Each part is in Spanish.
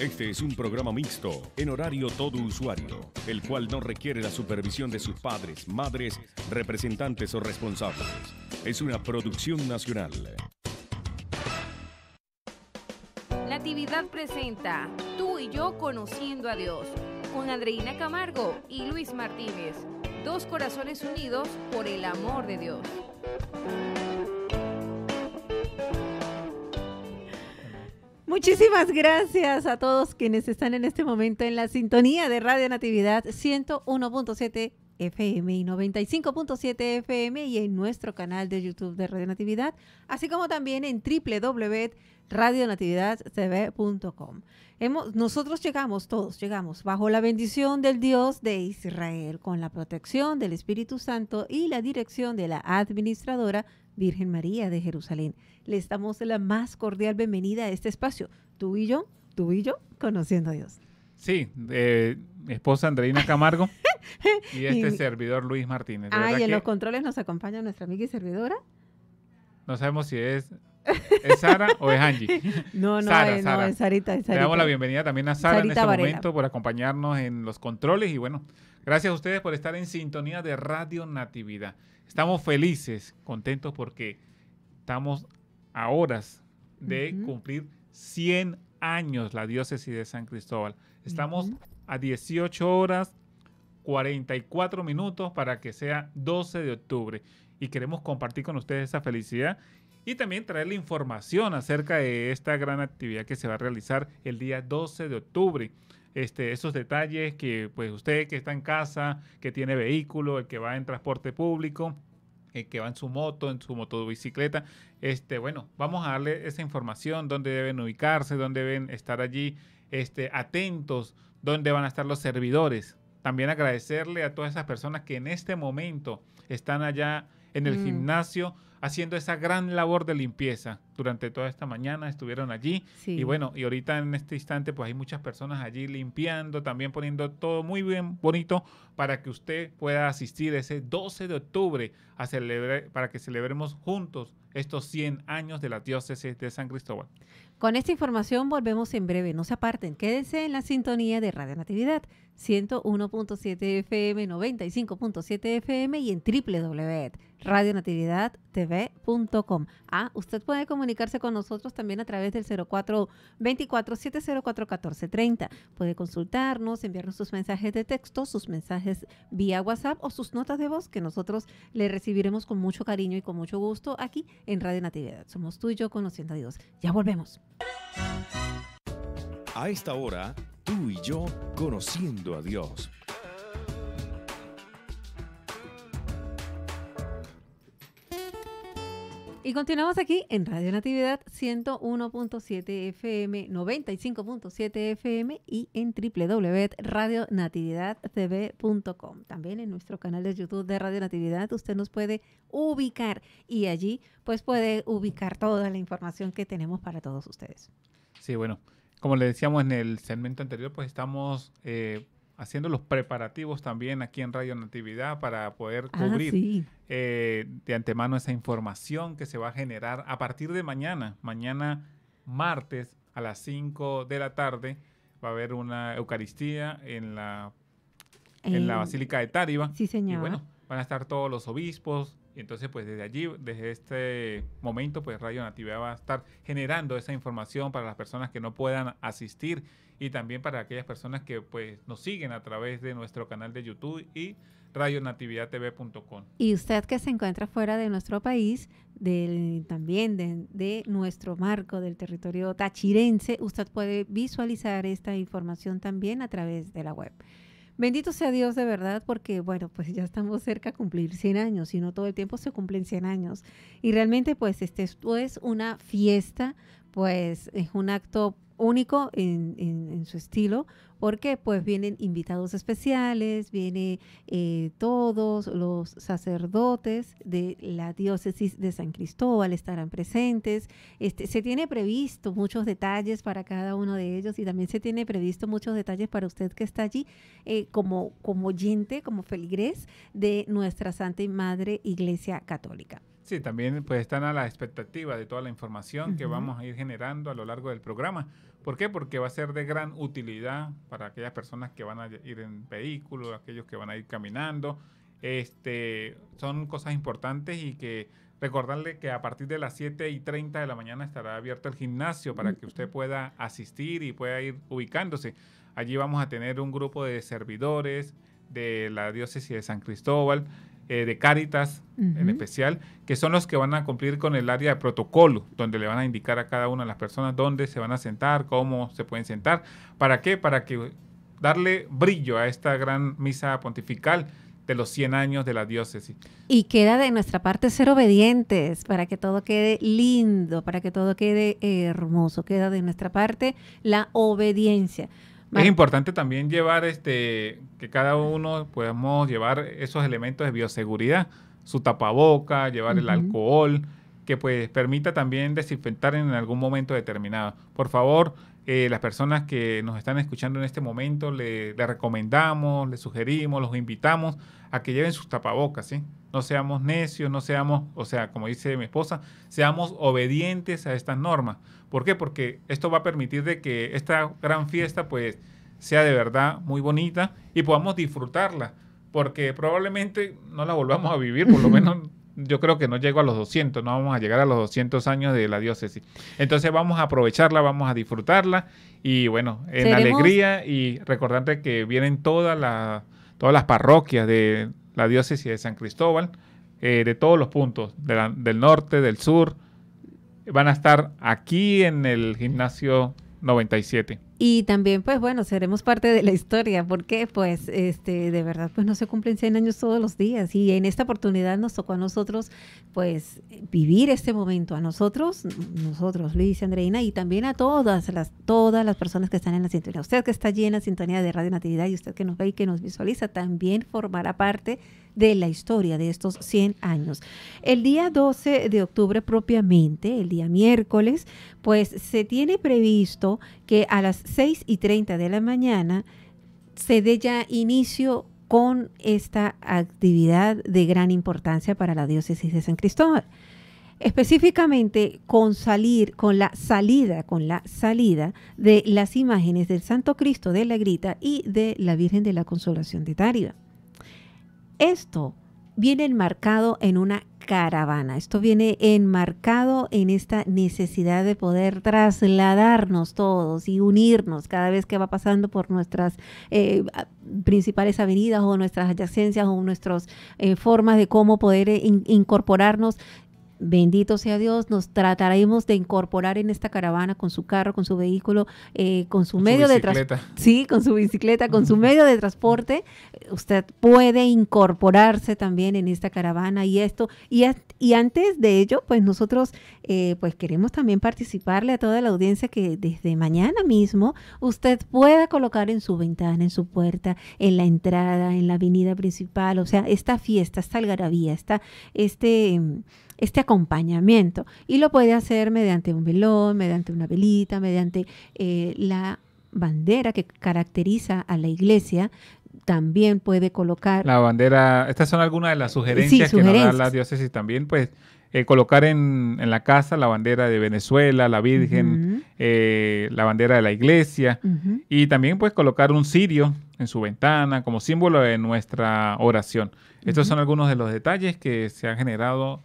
Este es un programa mixto, en horario todo usuario, el cual no requiere la supervisión de sus padres, madres, representantes o responsables. Es una producción nacional. La actividad presenta Tú y yo conociendo a Dios, con Andreina Camargo y Luis Martínez. Dos corazones unidos por el amor de Dios. Muchísimas gracias a todos quienes están en este momento en la sintonía de Radio Natividad 101.7 FM y 95.7 FM y en nuestro canal de YouTube de Radio Natividad, así como también en www.radionatividadtv.com. Hemos, nosotros llegamos, todos llegamos, bajo la bendición del Dios de Israel, con la protección del Espíritu Santo y la dirección de la administradora Virgen María de Jerusalén. Les damos la más cordial bienvenida a este espacio. Tú y yo, tú y yo, conociendo a Dios. Sí, mi esposa Andreina Camargo y este servidor Luis Martínez. Ah, y en los controles nos acompaña nuestra amiga y servidora. No sabemos si es Sara o es Angie? No, no, Sara, eh, no es Sarita, Le damos la bienvenida también a Sara en este momento por acompañarnos en los controles y bueno, gracias a ustedes por estar en sintonía de Radio Natividad estamos felices, contentos porque estamos a horas de cumplir 100 años la diócesis de San Cristóbal. Estamos a 18 horas 44 minutos para que sea 12 de octubre y queremos compartir con ustedes esa felicidad y también traer la información acerca de esta gran actividad que se va a realizar el día 12 de octubre este, esos detalles que pues usted que está en casa, que tiene vehículo, el que va en transporte público, el que va en su moto, en su motobicicleta, este, bueno, vamos a darle esa información, dónde deben ubicarse, dónde deben estar allí este, atentos, dónde van a estar los servidores. También agradecerle a todas esas personas que en este momento están allá en el mm. gimnasio haciendo esa gran labor de limpieza durante toda esta mañana, estuvieron allí. Y bueno, y ahorita en este instante pues hay muchas personas allí limpiando, también poniendo todo muy bien bonito para que usted pueda asistir ese 12 de octubre a celebrar, para que celebremos juntos estos 100 años de la diócesis de San Cristóbal. Con esta información volvemos en breve, no se aparten, quédense en la sintonía de Radio Natividad 101.7 FM, 95.7 FM y en www.radionatividadtv.com. Ah, usted puede comunicarse con nosotros también a través del 0424-704-1430. Puede consultarnos, enviarnos sus mensajes de texto, sus mensajes vía WhatsApp o sus notas de voz que nosotros le recibiremos con mucho cariño y con mucho gusto aquí en Radio Natividad. Somos tú y yo conociendo a Dios. Ya volvemos. A esta hora, tú y yo conociendo a Dios. Y continuamos aquí en Radio Natividad 101.7 FM, 95.7 FM y en www.radionatividadtv.com. También en nuestro canal de YouTube de Radio Natividad usted nos puede ubicar y allí pues puede ubicar toda la información que tenemos para todos ustedes. Sí, bueno, como le decíamos en el segmento anterior, pues estamos eh, haciendo los preparativos también aquí en Radio Natividad para poder ah, cubrir eh, de antemano esa información que se va a generar a partir de mañana. Mañana, martes, a las 5 de la tarde, va a haber una Eucaristía en la, en la Basílica de Táriba. Sí, señor. Y bueno, van a estar todos los obispos, entonces, pues desde allí, desde este momento, pues Radio Natividad va a estar generando esa información para las personas que no puedan asistir y también para aquellas personas que pues nos siguen a través de nuestro canal de YouTube y radionatividadtv.com. Y usted que se encuentra fuera de nuestro país, del, también de, de, nuestro marco del territorio tachirense, usted puede visualizar esta información también a través de la web. Bendito sea Dios de verdad, porque bueno, pues ya estamos cerca de cumplir 100 años, y no todo el tiempo se cumplen 100 años. Y realmente, pues, este, esto es una fiesta, pues es un acto único en, su estilo, porque pues vienen invitados especiales, viene eh, todos los sacerdotes de la diócesis de San Cristóbal estarán presentes. Este, se tiene previsto muchos detalles para cada uno de ellos y también se tiene previsto muchos detalles para usted que está allí eh, como, como oyente, como feligres de nuestra Santa y Madre Iglesia Católica. Sí, también pues están a la expectativa de toda la información que vamos a ir generando a lo largo del programa. ¿Por qué? Porque va a ser de gran utilidad para aquellas personas que van a ir en vehículo, aquellos que van a ir caminando. Este, son cosas importantes y que recordarle que a partir de las 7 y 30 de la mañana estará abierto el gimnasio para que usted pueda asistir y pueda ir ubicándose. Allí vamos a tener un grupo de servidores de la diócesis de San Cristóbal eh, de Cáritas en especial, que son los que van a cumplir con el área de protocolo, donde le van a indicar a cada una de las personas dónde se van a sentar, cómo se pueden sentar. ¿Para qué? Para que darle brillo a esta gran misa pontifical de los 100 años de la diócesis. Y queda de nuestra parte ser obedientes para que todo quede lindo, para que todo quede hermoso. Queda de nuestra parte la obediencia. Es importante también llevar este que cada uno podamos llevar esos elementos de bioseguridad, su tapaboca, llevar el alcohol, que pues permita también desinfectar en algún momento determinado. Por favor, eh, las personas que nos están escuchando en este momento, le, recomendamos, le sugerimos, los invitamos a que lleven sus tapabocas, ¿sí? No seamos necios, no seamos, o sea, como dice mi esposa, seamos obedientes a estas normas. ¿Por qué? Porque esto va a permitir de que esta gran fiesta, pues, sea de verdad muy bonita y podamos disfrutarla, porque probablemente no la volvamos a vivir, por lo menos yo creo que no llego a los 200, no vamos a llegar a los 200 años de la diócesis. Entonces vamos a aprovecharla, vamos a disfrutarla y bueno, en alegría y recordarte que vienen todas las todas las parroquias de la diócesis de San Cristóbal, eh, de todos los puntos, del norte, del sur, van a estar aquí en el gimnasio 97. Y también, pues bueno, seremos parte de la historia, porque pues este, de verdad, pues no se cumplen 100 años todos los días. Y en esta oportunidad nos tocó a nosotros, pues, vivir este momento, a nosotros, nosotros, Luis, Andreina, y también a todas las, todas las personas que están en la sintonía. Usted que está llena en sintonía de Radio Natividad y usted que nos ve y que nos visualiza, también formará parte de la historia de estos 100 años. El día 12 de octubre propiamente, el día miércoles, pues se tiene previsto que a las 6 y 30 de la mañana se dé ya inicio con esta actividad de gran importancia para la diócesis de San Cristóbal. Específicamente con salir, con la salida, con la salida de las imágenes del Santo Cristo de la Grita y de la Virgen de la Consolación de Tariba. Esto viene enmarcado en una caravana, esto viene enmarcado en esta necesidad de poder trasladarnos todos y unirnos cada vez que va pasando por nuestras eh, principales avenidas o nuestras adyacencias o nuestras eh, formas de cómo poder eh, incorporarnos bendito sea Dios, nos trataremos de incorporar en esta caravana con su carro, con su vehículo, eh, con su medio de transporte. Sí, con su bicicleta, con su medio de transporte. Usted puede incorporarse también en esta caravana y esto. Y, y antes de ello, pues nosotros eh, pues queremos también participarle a toda la audiencia que desde mañana mismo usted pueda colocar en su ventana, en su puerta, en la entrada, en la avenida principal. O sea, esta fiesta, esta algarabía, esta, este este acompañamiento y lo puede hacer mediante un velón, mediante una velita, mediante eh, la bandera que caracteriza a la iglesia también puede colocar la bandera estas son algunas de las sugerencias, que nos da la diócesis también pues eh, colocar en, la casa la bandera de Venezuela, la Virgen, eh, la bandera de la iglesia y también pues colocar un cirio en su ventana como símbolo de nuestra oración. Estos son algunos de los detalles que se han generado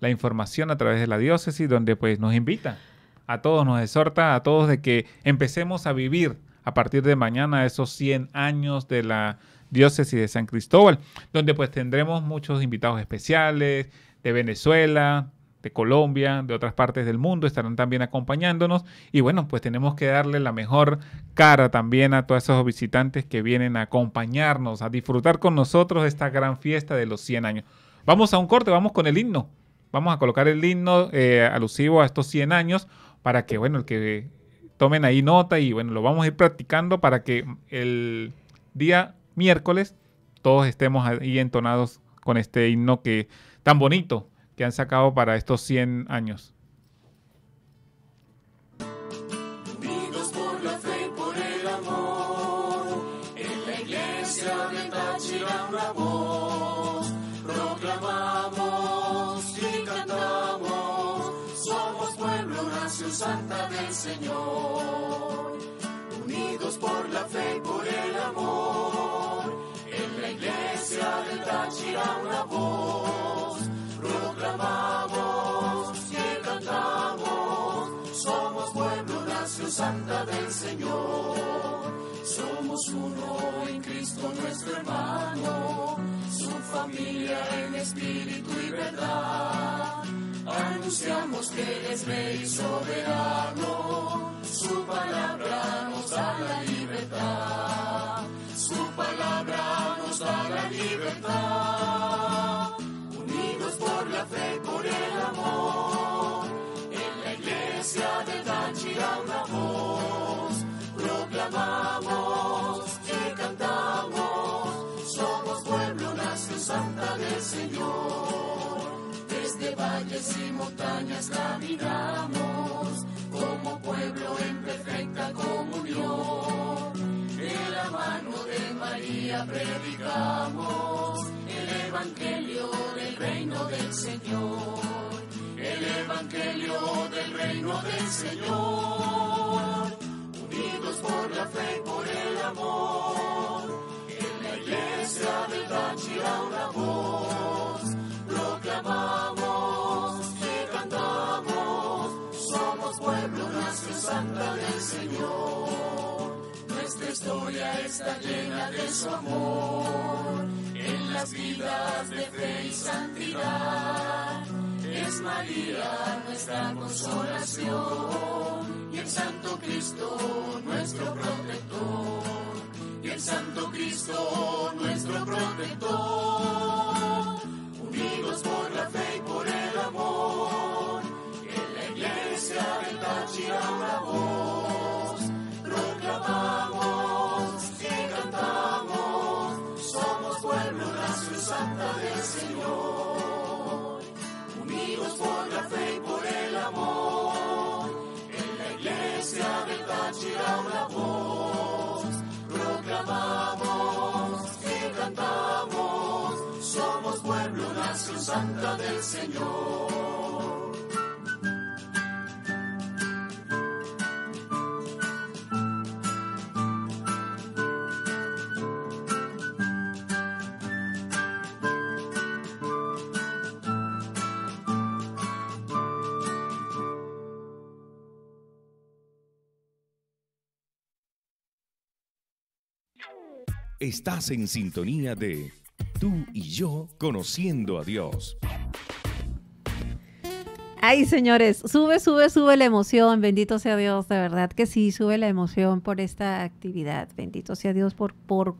la información a través de la diócesis, donde pues nos invita a todos, nos exhorta a todos de que empecemos a vivir a partir de mañana esos 100 años de la diócesis de San Cristóbal, donde pues tendremos muchos invitados especiales de Venezuela, de Colombia, de otras partes del mundo, estarán también acompañándonos y bueno, pues tenemos que darle la mejor cara también a todos esos visitantes que vienen a acompañarnos, a disfrutar con nosotros esta gran fiesta de los 100 años. Vamos a un corte, vamos con el himno vamos a colocar el himno eh, alusivo a estos 100 años para que, bueno, el que tomen ahí nota y, bueno, lo vamos a ir practicando para que el día miércoles todos estemos ahí entonados con este himno que tan bonito que han sacado para estos 100 años. una voz, cantamos, somos pueblo proclamamos santa del Señor. Somos uno en Cristo nuestro hermano, su familia en espíritu y verdad. Anunciamos que Él es rey soberano, su palabra nos da la libertad. Su palabra nos da la libertad. amor. En la iglesia de Táchira una proclamamos y cantamos, somos pueblo, nación santa del Señor. Desde valles y montañas caminamos, como pueblo en perfecta comunión. en la mano de María predicamos Evangelio del reino del Señor, el Evangelio del reino del Señor, unidos por la fe y por el amor, en la iglesia del y una voz, proclamamos que cantamos, somos pueblo, nación santa del Señor. Esta historia está llena de su amor, en las vidas de fe y santidad. Es María nuestra consolación y el Santo Cristo nuestro protector. Y el Santo Cristo nuestro protector. Unidos por la fe y por el amor, en la iglesia de Tachira un santa del Señor, unidos por la fe y por el amor, en la iglesia de Táchira una voz, proclamamos y cantamos, somos pueblo, nación santa del Señor. Estás en sintonía de Tú y yo conociendo a Dios. Ay, señores, sube, sube, sube la emoción, bendito sea Dios, de verdad que sí, sube la emoción por esta actividad, bendito sea Dios por, por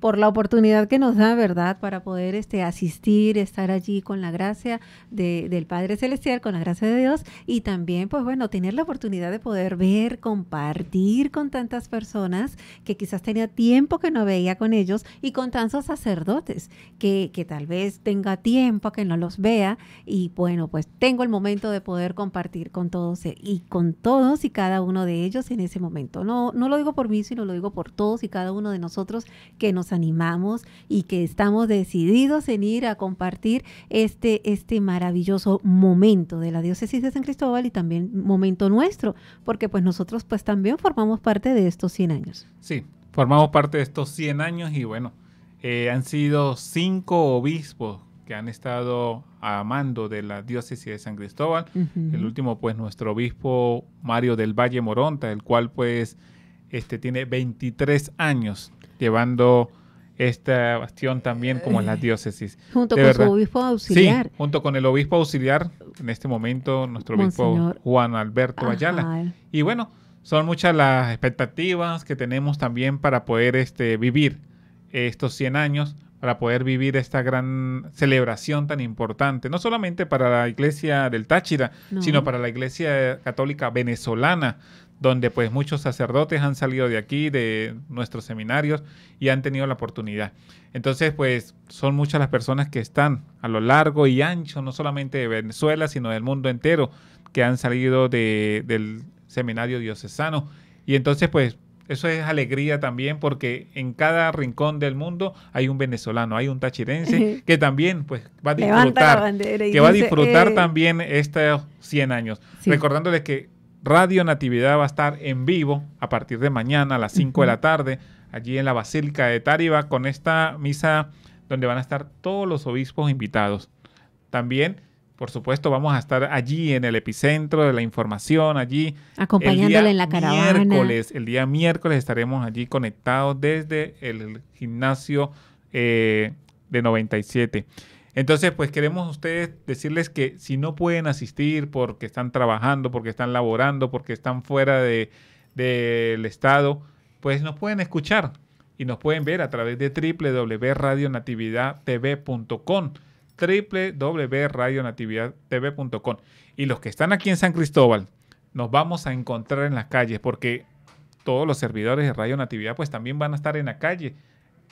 por la oportunidad que nos da, ¿verdad? Para poder este, asistir, estar allí con la gracia del Padre Celestial, con la gracia de Dios y también, pues bueno, tener la oportunidad de poder ver, compartir con tantas personas que quizás tenía tiempo que no veía con ellos y con tantos sacerdotes que, tal vez tenga tiempo que no los vea y bueno, pues tengo el momento de poder compartir con todos e-, y con todos y cada uno de ellos en ese momento. No, no lo digo por mí, sino lo digo por todos y cada uno de nosotros que nos animamos y que estamos decididos en ir a compartir este, este maravilloso momento de la diócesis de San Cristóbal y también momento nuestro, porque pues nosotros pues también formamos parte de estos 100 años. Sí, formamos parte de estos 100 años y bueno, eh, han sido cinco obispos que han estado a mando de la diócesis de San Cristóbal. El último, pues, nuestro obispo Mario del Valle Moronta, el cual, pues, este, tiene 23 años llevando esta bastión también como en las diócesis. Junto con su obispo auxiliar. Sí, junto con el obispo auxiliar, en este momento nuestro obispo Juan Alberto Ayala. Y bueno, son muchas las expectativas que tenemos también para poder este, vivir estos 100 años, para poder vivir esta gran celebración tan importante, no solamente para la iglesia del Táchira, sino para la iglesia católica venezolana, donde pues muchos sacerdotes han salido de aquí, de nuestros seminarios, y han tenido la oportunidad. Entonces, pues son muchas las personas que están a lo largo y ancho, no solamente de Venezuela, sino del mundo entero, que han salido del seminario diocesano. Y entonces, pues eso es alegría también porque en cada rincón del mundo hay un venezolano, hay un tachirense que también pues va a disfrutar, que va a disfrutar eh, también estos 100 años. Recordándoles que Radio Natividad va a estar en vivo a partir de mañana a las 5 de la tarde, allí en la Basílica de Tariba con esta misa donde van a estar todos los obispos invitados. También, por supuesto, vamos a estar allí en el epicentro de la información, allí. Acompañándole en la caravana. Miércoles, el día miércoles estaremos allí conectados desde el gimnasio eh, de 97. Entonces, pues queremos ustedes decirles que si no pueden asistir porque están trabajando, porque están laborando, porque están fuera del de, estado, pues nos pueden escuchar y nos pueden ver a través de www.radionatividadtv.com www.radionatividadtv.com y los que están aquí en San Cristóbal nos vamos a encontrar en las calles porque todos los servidores de Radio Natividad pues también van a estar en la calle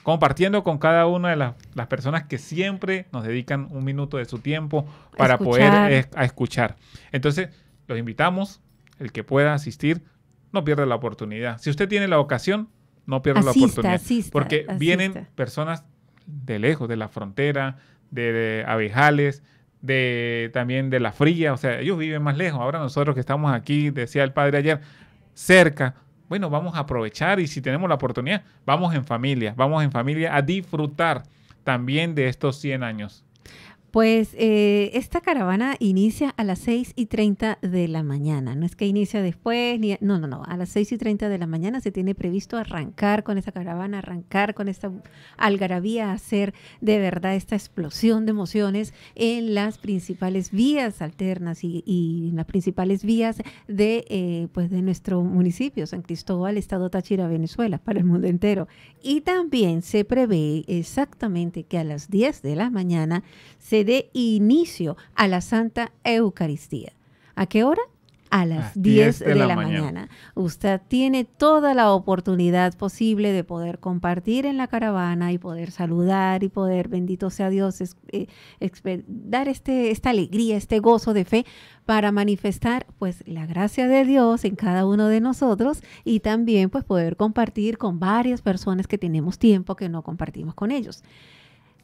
compartiendo con cada una de las, personas que siempre nos dedican un minuto de su tiempo para poder escuchar. Entonces, los invitamos, el que pueda asistir, no pierda la oportunidad. Si usted tiene la ocasión, no pierda la oportunidad. porque vienen personas de lejos, de la frontera, de, Abejales, de también de la fría, o sea, ellos viven más lejos. Ahora nosotros que estamos aquí, decía el padre ayer, cerca, bueno, vamos a aprovechar y si tenemos la oportunidad, vamos en familia, vamos en familia a disfrutar también de estos 100 años. Pues eh, esta caravana inicia a las 6 y 30 de la mañana. No es que inicia después, no, no, no. A las 6 y 30 de la mañana se tiene previsto arrancar con esta caravana, arrancar con esta algarabía, hacer de verdad esta explosión de emociones en las principales vías alternas y, en las principales vías de, eh, pues de nuestro municipio, San Cristóbal, Estado Táchira, Venezuela, para el mundo entero. Y también se prevé exactamente que a las 10 de la mañana se de dé inicio a la Santa Eucaristía. ¿A qué hora? a las 10 de, la, mañana. Usted tiene toda la oportunidad posible de poder compartir en la caravana y poder saludar y poder, bendito sea Dios, eh, dar este, esta alegría, este gozo de fe para manifestar pues la gracia de Dios en cada uno de nosotros y también pues poder compartir con varias personas que tenemos tiempo que no compartimos con ellos.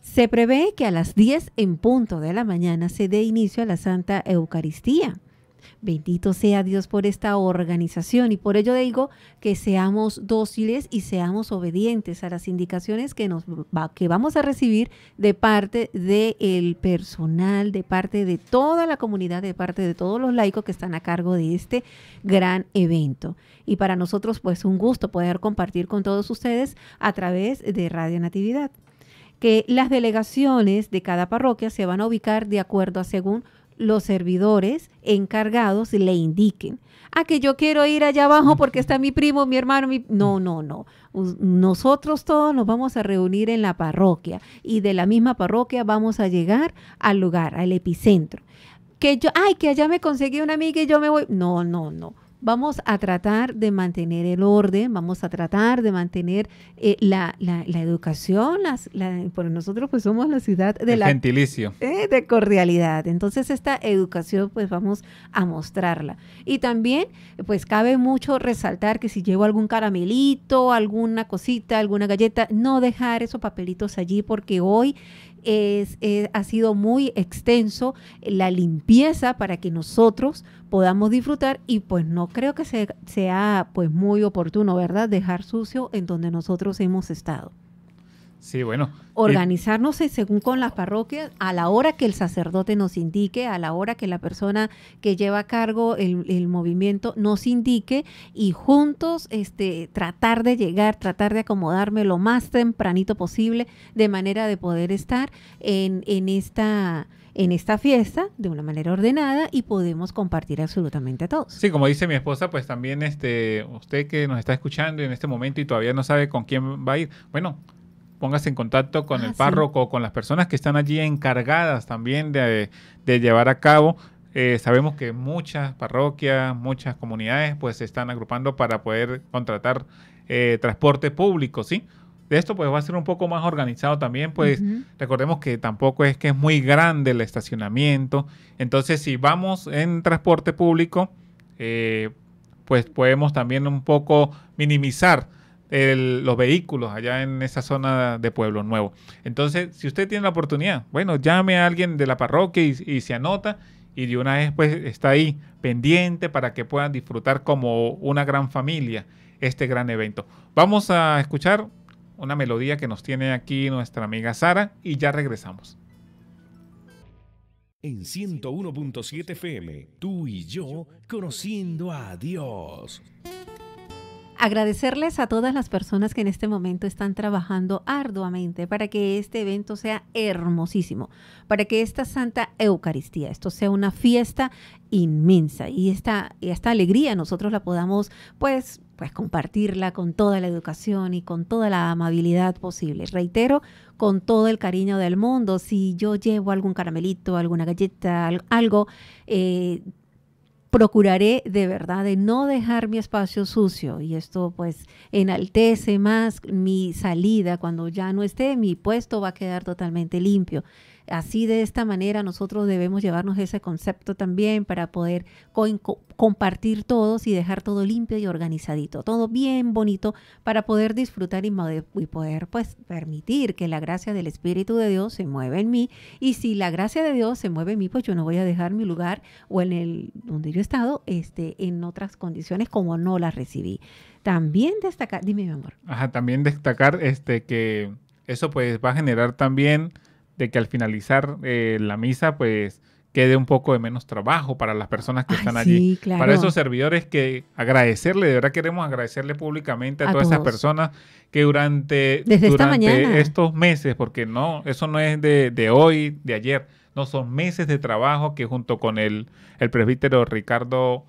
Se prevé que a las 10 en punto de la mañana se dé inicio a la Santa Eucaristía. Bendito sea Dios por esta organización y por ello digo que seamos dóciles y seamos obedientes a las indicaciones que, nos que vamos a recibir de parte del personal, de parte de toda la comunidad, de parte de todos los laicos que están a cargo de este gran evento. Y para nosotros pues un gusto poder compartir con todos ustedes a través de Radio Natividad que las delegaciones de cada parroquia se van a ubicar de acuerdo a según los servidores encargados le indiquen. Ah, que yo quiero ir allá abajo porque está mi primo, mi hermano, mi... No, no, no. Nosotros todos nos vamos a reunir en la parroquia y de la misma parroquia vamos a llegar al lugar, al epicentro. Que yo, ay, que allá me conseguí una amiga y yo me voy. No, no, no vamos a tratar de mantener el orden, vamos a tratar de mantener eh, la, educación, nosotros pues somos la ciudad de la... Eh, de cordialidad. Entonces esta educación pues vamos a mostrarla. Y también pues cabe mucho resaltar que si llevo algún caramelito, alguna cosita, alguna galleta, no dejar esos papelitos allí porque hoy eh, ha sido muy extenso la limpieza para que nosotros podamos disfrutar y pues no creo que sea, pues muy oportuno, ¿verdad? Dejar sucio en donde nosotros hemos estado. Sí, bueno. Organizarnos eh, según con las parroquias a la hora que el sacerdote nos indique, a la hora que la persona que lleva a cargo el, el movimiento nos indique y juntos este, tratar de llegar, tratar de acomodarme lo más tempranito posible de manera de poder estar en, en esta en esta fiesta de una manera ordenada y podemos compartir absolutamente a todos. Sí, como dice mi esposa, pues también este, usted que nos está escuchando en este momento y todavía no sabe con quién va a ir, bueno, pongas en contacto con el ah, párroco, con las personas que están allí encargadas también de, llevar a cabo eh, sabemos que muchas parroquias, muchas comunidades, pues se están agrupando para poder contratar eh, transporte público, ¿sí? De esto, pues va a ser un poco más organizado también, pues recordemos que tampoco es que es muy grande el estacionamiento. Entonces, si vamos en transporte público, eh, pues podemos también un poco minimizar los vehículos allá en esa zona de Pueblo Nuevo. Entonces, si usted tiene la oportunidad, bueno, llame a alguien de la parroquia y, y se anota y de una vez pues está ahí pendiente para que puedan disfrutar como una gran familia este gran evento. Vamos a escuchar una melodía que nos tiene aquí nuestra amiga Sara y ya regresamos. En 101.7 FM, tú y yo conociendo a Dios. Agradecerles a todas las personas que en este momento están trabajando arduamente para que este evento sea hermosísimo, para que esta Santa Eucaristía, esto sea una fiesta inmensa y esta, esta alegría nosotros la podamos pues pues compartirla con toda la educación y con toda la amabilidad posible. Reitero, con todo el cariño del mundo, si yo llevo algún caramelito, alguna galleta, algo, eh, procuraré de verdad de no dejar mi espacio sucio y esto pues enaltece más mi salida cuando ya no esté, mi puesto va a quedar totalmente limpio. Así de esta manera nosotros debemos llevarnos ese concepto también para poder compartir todos y dejar todo limpio y organizadito, todo bien bonito para poder disfrutar y, poder pues permitir que la gracia del Espíritu de Dios se mueva en mí y si la gracia de Dios se mueve en mí, pues yo no voy a dejar mi lugar o en el donde yo he estado este en otras condiciones como no las recibí. También destacar, dime mi amor. Ajá, también destacar este que eso pues va a generar también de que al finalizar eh, la misa, pues quede un poco de menos trabajo para las personas que están allí. Para esos servidores que agradecerle, de verdad queremos agradecerle públicamente a, todas esas personas que durante, estos meses, porque no, eso no es de, hoy, de ayer, no, son meses de trabajo que junto con el, el presbítero Ricardo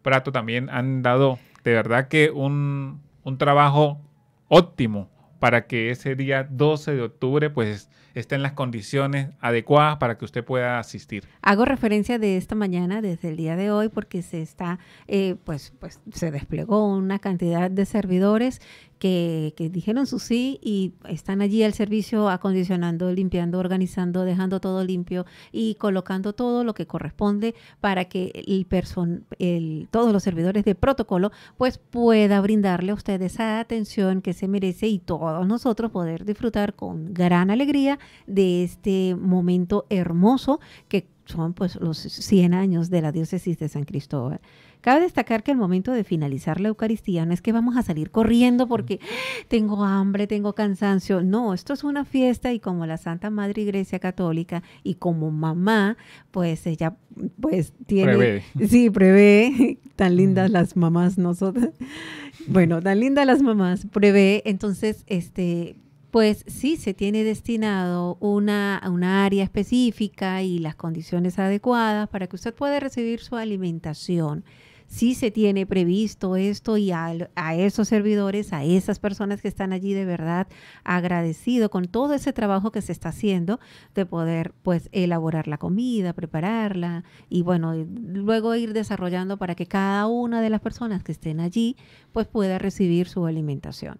Prato también han dado de verdad que un, un trabajo óptimo para que ese día 12 de octubre pues estén en las condiciones adecuadas para que usted pueda asistir. Hago referencia de esta mañana, desde el día de hoy, porque se está, eh, pues, pues se desplegó una cantidad de servidores que, que, dijeron su sí y están allí al servicio acondicionando, limpiando, organizando, dejando todo limpio y colocando todo lo que corresponde para que el, person, el todos los servidores de protocolo pues pueda brindarle a usted esa atención que se merece y todos nosotros poder disfrutar con gran alegría de este momento hermoso que son pues los 100 años de la diócesis de San Cristóbal. Cabe destacar que el momento de finalizar la Eucaristía no es que vamos a salir corriendo porque ah, tengo hambre, tengo cansancio. No, esto es una fiesta y como la Santa Madre Iglesia Católica y como mamá, pues ella pues tiene... Sí, prevé. Tan lindas las mamás nosotras. Bueno, tan lindas las mamás. Prevé. Entonces, este pues sí se tiene destinado una, una área específica y las condiciones adecuadas para que usted pueda recibir su alimentación. Sí se tiene previsto esto y a, a, esos servidores, a esas personas que están allí de verdad agradecido con todo ese trabajo que se está haciendo de poder pues elaborar la comida, prepararla y bueno, luego ir desarrollando para que cada una de las personas que estén allí pues pueda recibir su alimentación.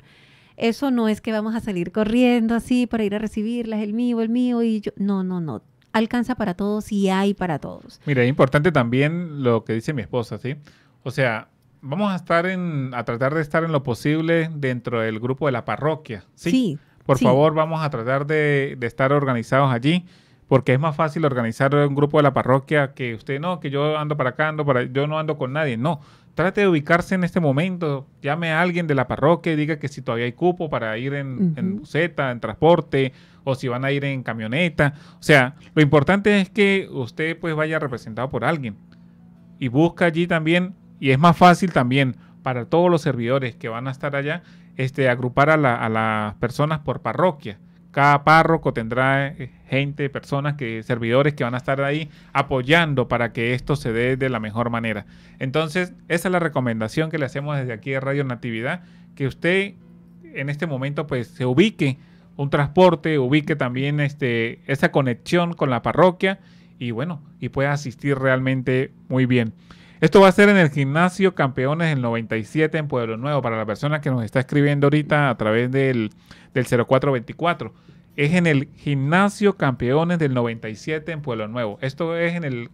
Eso no es que vamos a salir corriendo así para ir a recibirlas, el mío, el mío y yo. No, no, no. Alcanza para todos y hay para todos. Mira, es importante también lo que dice mi esposa, ¿sí? O sea, vamos a estar en, a tratar de estar en lo posible dentro del grupo de la parroquia, ¿sí? sí Por favor, vamos a tratar de, de estar organizados allí porque es más fácil organizar un grupo de la parroquia que usted no, que yo ando para acá, ando para, yo no ando con nadie, no trate de ubicarse en este momento, llame a alguien de la parroquia y diga que si todavía hay cupo para ir en, en buseta, en transporte, o si van a ir en camioneta. O sea, lo importante es que usted pues vaya representado por alguien y busca allí también, y es más fácil también para todos los servidores que van a estar allá, este, agrupar a, las personas por parroquia. Cada párroco tendrá... Eh, gente, personas, que, servidores que van a estar ahí apoyando para que esto se dé de la mejor manera. Entonces, esa es la recomendación que le hacemos desde aquí de Radio Natividad, que usted en este momento pues se ubique un transporte, ubique también este, esa conexión con la parroquia y bueno, y pueda asistir realmente muy bien. Esto va a ser en el gimnasio Campeones del 97 en Pueblo Nuevo, para la persona que nos está escribiendo ahorita a través del, del 0424 es en el Gimnasio Campeones del 97 en Pueblo Nuevo. Esto es en el,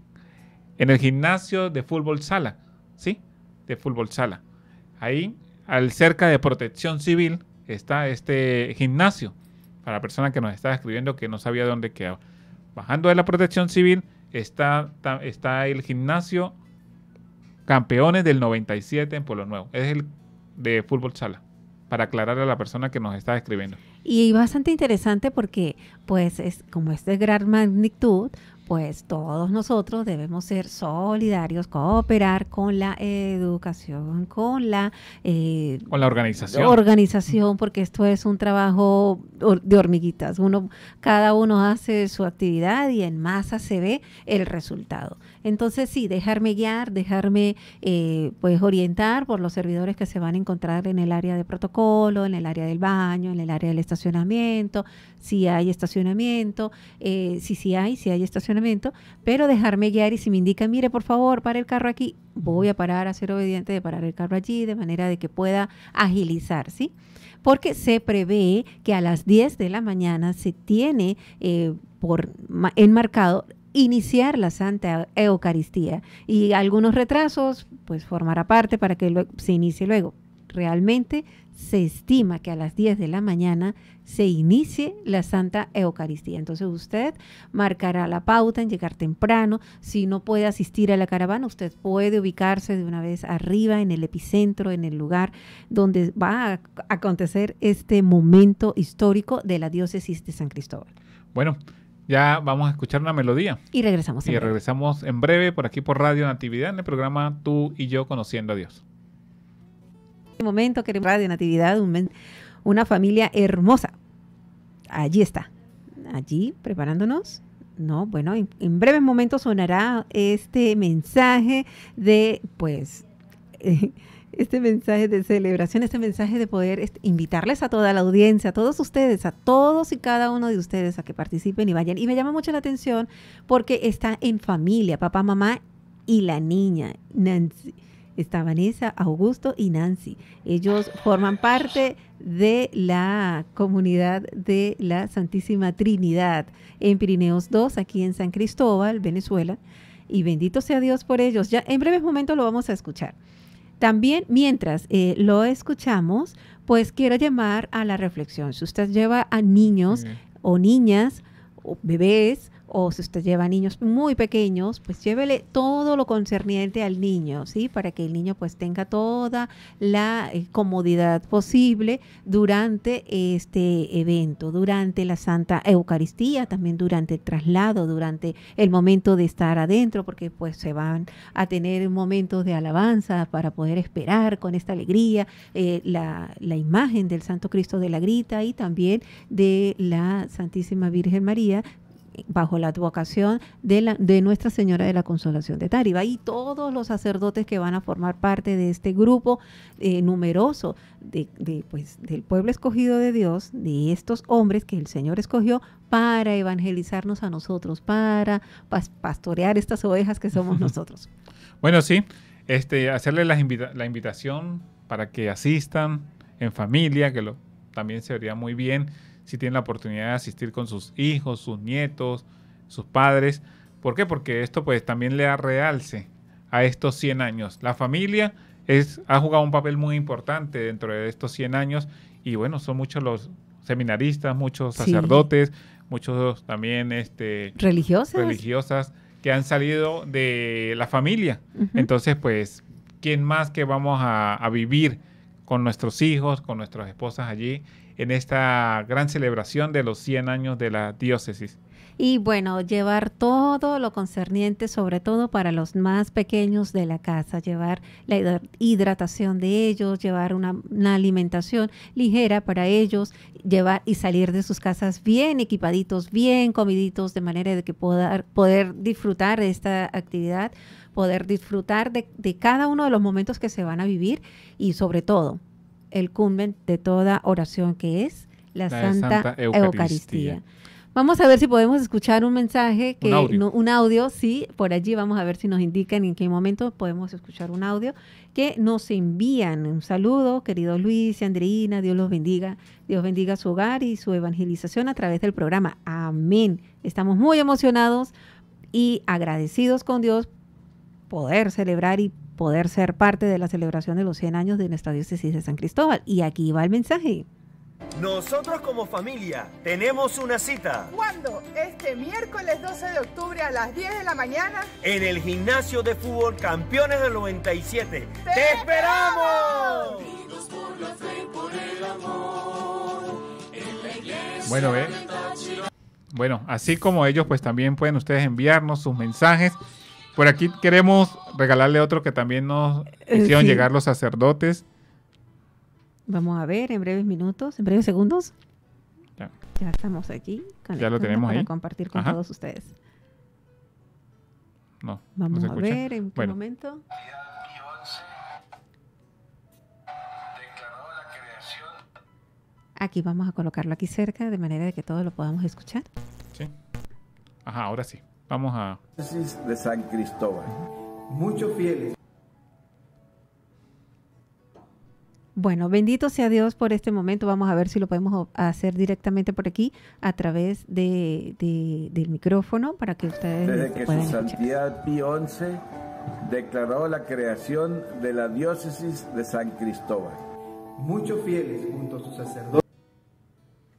en el gimnasio de fútbol sala, ¿sí? De fútbol sala. Ahí, al cerca de Protección Civil, está este gimnasio. Para la persona que nos está escribiendo que no sabía dónde quedaba. Bajando de la Protección Civil está, está el gimnasio Campeones del 97 en Pueblo Nuevo. Es el de fútbol sala. Para aclarar a la persona que nos está escribiendo. Y bastante interesante porque, pues, es, como es de gran magnitud, pues todos nosotros debemos ser solidarios, cooperar con la educación, con la, eh, con la organización. organización, porque esto es un trabajo de hormiguitas. Uno, cada uno hace su actividad y en masa se ve el resultado. Entonces sí, dejarme guiar, dejarme eh, pues orientar por los servidores que se van a encontrar en el área de protocolo, en el área del baño, en el área del estacionamiento, si hay estacionamiento, eh, si sí hay, si hay estacionamiento pero dejarme guiar y si me indican, mire, por favor, para el carro aquí, voy a parar a ser obediente de parar el carro allí, de manera de que pueda agilizar, ¿sí? Porque se prevé que a las 10 de la mañana se tiene eh, por enmarcado iniciar la Santa Eucaristía y algunos retrasos, pues formará parte para que se inicie luego. Realmente se estima que a las 10 de la mañana se inicie la Santa Eucaristía. Entonces usted marcará la pauta en llegar temprano. Si no puede asistir a la caravana, usted puede ubicarse de una vez arriba en el epicentro, en el lugar donde va a acontecer este momento histórico de la diócesis de San Cristóbal. Bueno, ya vamos a escuchar una melodía. Y regresamos. y regresamos en breve por aquí por Radio Natividad en el programa Tú y yo conociendo a Dios momento momento queremos de Natividad, una familia hermosa. Allí está, allí preparándonos. No, bueno, en, breve breves momentos sonará este mensaje de, pues, este mensaje de celebración, este mensaje de poder este, invitarles a toda la audiencia, a todos ustedes, a todos y cada uno de ustedes a que participen y vayan. Y me llama mucho la atención porque está en familia, papá, mamá y la niña, Nancy estaban Vanessa, Augusto y Nancy. Ellos forman parte de la comunidad de la Santísima Trinidad en Pirineos 2, aquí en San Cristóbal, Venezuela. Y bendito sea Dios por ellos. Ya en breve momento lo vamos a escuchar. También, mientras eh, lo escuchamos, pues quiero llamar a la reflexión. Si usted lleva a niños o niñas o bebés o si usted lleva niños muy pequeños, pues llévele todo lo concerniente al niño, ¿sí? Para que el niño pues tenga toda la eh, comodidad posible durante este evento, durante la Santa Eucaristía, también durante el traslado, durante el momento de estar adentro, porque pues se van a tener momentos de alabanza para poder esperar con esta alegría eh, la, la imagen del Santo Cristo de la Grita y también de la Santísima Virgen María bajo la advocación de, la, de Nuestra Señora de la Consolación de Tariba y todos los sacerdotes que van a formar parte de este grupo eh, numeroso de, pues, del pueblo escogido de Dios, de estos hombres que el Señor escogió para evangelizarnos a nosotros, para pastorear estas ovejas que somos nosotros. Bueno, sí, este, hacerle la, la invitación para que asistan en familia, que lo, también se vería muy bien si tienen la oportunidad de asistir con sus hijos, sus nietos, sus padres. ¿Por qué? Porque esto pues también le da realce a estos 100 años. La familia es, ha jugado un papel muy importante dentro de estos 100 años y bueno, son muchos los seminaristas, muchos sacerdotes, muchos también este, religiosas. religiosas que han salido de la familia. Entonces pues, ¿quién más que vamos a vivir con nuestros hijos, con nuestras esposas allí en esta gran celebración de los 100 años de la diócesis. Y bueno, llevar todo lo concerniente, sobre todo para los más pequeños de la casa, llevar la hidratación de ellos, llevar una, alimentación ligera para ellos, llevar y salir de sus casas bien equipaditos, bien comiditos, de manera de que puedan poder disfrutar de esta actividad, poder disfrutar de cada uno de los momentos que se van a vivir y sobre todo el cumben de toda oración, que es la, Santa, Eucaristía. Vamos a ver si podemos escuchar un mensaje, que, un, audio. un audio, sí, por allí vamos a ver si nos indican en qué momento podemos escuchar un audio que nos envían. Un saludo, querido Luis y Andreina, Dios los bendiga, Dios bendiga su hogar y su evangelización a través del programa. Amén. Estamos muy emocionados y agradecidos con Dios poder celebrar y poder ser parte de la celebración de los 100 años de nuestra diócesis de San Cristóbal. Y aquí va el mensaje. Nosotros como familia tenemos una cita. ¿Cuándo? Este miércoles 12 de octubre a las 10 de la mañana. En el gimnasio de fútbol Campeones del 97. ¡Te, esperamos! bueno, Bueno, así como ellos, pues también pueden ustedes enviarnos sus mensajes por aquí queremos regalarle otro que también nos eh, hicieron llegar los sacerdotes. Vamos a ver en breves minutos, en breves segundos. Ya, estamos aquí. Ya lo tenemos para ahí. compartir con todos ustedes. Vamos a ver en un momento. Aquí vamos a colocarlo aquí cerca de manera de que todos lo podamos escuchar. Sí. Ajá, ahora sí. Vamos a... De San Cristóbal. Muchos fieles. Bueno, bendito sea Dios por este momento. Vamos a ver si lo podemos hacer directamente por aquí a través de, del micrófono para que ustedes Desde que Santidad Pío XI declaró la creación de la diócesis de San Cristóbal. Muchos fieles junto a su sacerdote.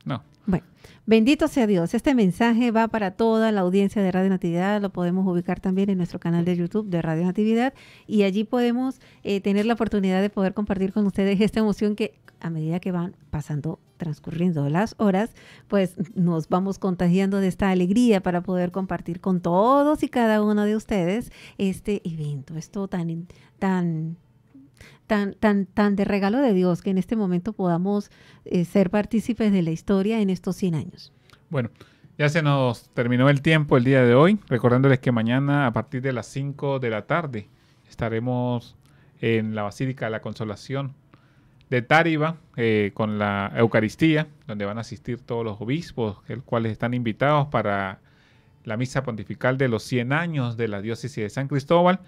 No, bueno, bendito sea Dios. Este mensaje va para toda la audiencia de Radio Natividad. Lo podemos ubicar también en nuestro canal de YouTube de Radio Natividad y allí podemos eh, tener la oportunidad de poder compartir con ustedes esta emoción que a medida que van pasando, transcurriendo las horas, pues nos vamos contagiando de esta alegría para poder compartir con todos y cada uno de ustedes este evento, esto tan, tan tan, tan, tan de regalo de Dios que en este momento podamos eh, ser partícipes de la historia en estos 100 años. Bueno, ya se nos terminó el tiempo el día de hoy, recordándoles que mañana a partir de las 5 de la tarde estaremos en la Basílica de la Consolación de Táriba eh, con la Eucaristía, donde van a asistir todos los obispos, los cuales están invitados para la misa pontifical de los 100 años de la diócesis de San Cristóbal.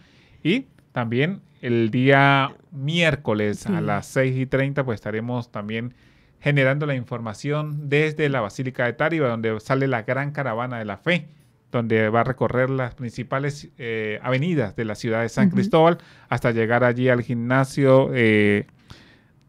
Y también el día miércoles a las 6 y 30, pues estaremos también generando la información desde la Basílica de Tariba, donde sale la gran caravana de la fe, donde va a recorrer las principales eh, avenidas de la ciudad de San Cristóbal hasta llegar allí al gimnasio. Eh,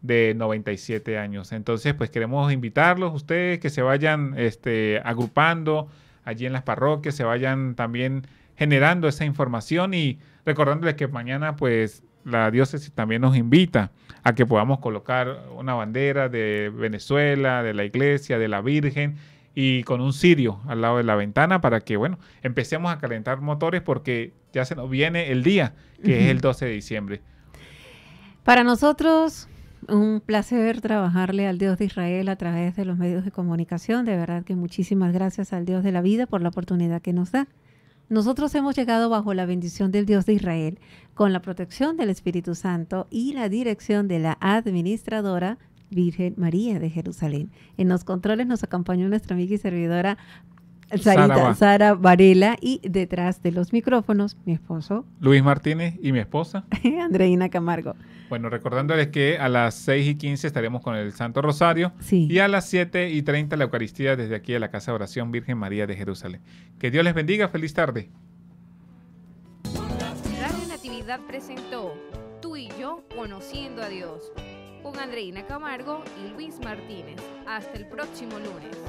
de 97 años. Entonces, pues queremos invitarlos, ustedes que se vayan este, agrupando allí en las parroquias, se vayan también generando esa información y Recordándoles que mañana, pues, la diócesis también nos invita a que podamos colocar una bandera de Venezuela, de la iglesia, de la Virgen y con un cirio al lado de la ventana para que, bueno, empecemos a calentar motores porque ya se nos viene el día, que es el 12 de diciembre. Para nosotros, un placer trabajarle al Dios de Israel a través de los medios de comunicación. De verdad que muchísimas gracias al Dios de la vida por la oportunidad que nos da. Nosotros hemos llegado bajo la bendición del Dios de Israel, con la protección del Espíritu Santo y la dirección de la administradora Virgen María de Jerusalén. En los controles nos acompañó nuestra amiga y servidora Sara, Varela y detrás de los micrófonos mi esposo Luis Martínez y mi esposa Andreina Camargo. Bueno, recordándoles que a las 6 y 15 estaremos con el Santo Rosario y a las 7 y 30 la Eucaristía desde aquí a la Casa de Oración Virgen María de Jerusalén. Que Dios les bendiga, feliz tarde. Radio Natividad presentó Tú y yo conociendo a Dios con Andreina Camargo y Luis Martínez. Hasta el próximo lunes.